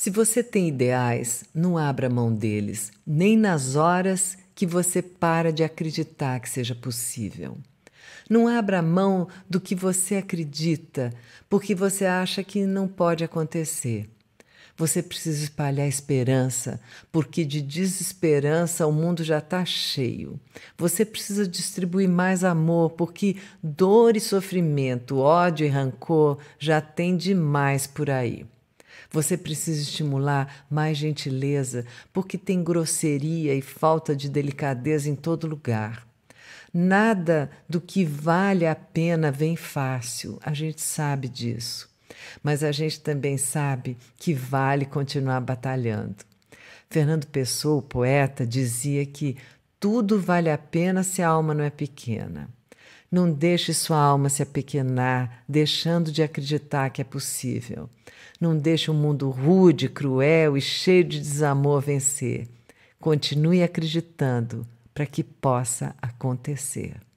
Se você tem ideais, não abra mão deles, nem nas horas que você para de acreditar que seja possível. Não abra mão do que você acredita, porque você acha que não pode acontecer. Você precisa espalhar esperança, porque de desesperança o mundo já está cheio. Você precisa distribuir mais amor, porque dor e sofrimento, ódio e rancor já tem demais por aí. Você precisa estimular mais gentileza, porque tem grosseria e falta de delicadeza em todo lugar. Nada do que vale a pena vem fácil, a gente sabe disso. Mas a gente também sabe que vale continuar batalhando. Fernando Pessoa, o poeta, dizia que tudo vale a pena se a alma não é pequena. Não deixe sua alma se apequenar, deixando de acreditar que é possível. Não deixe o um mundo rude, cruel e cheio de desamor vencer. Continue acreditando para que possa acontecer.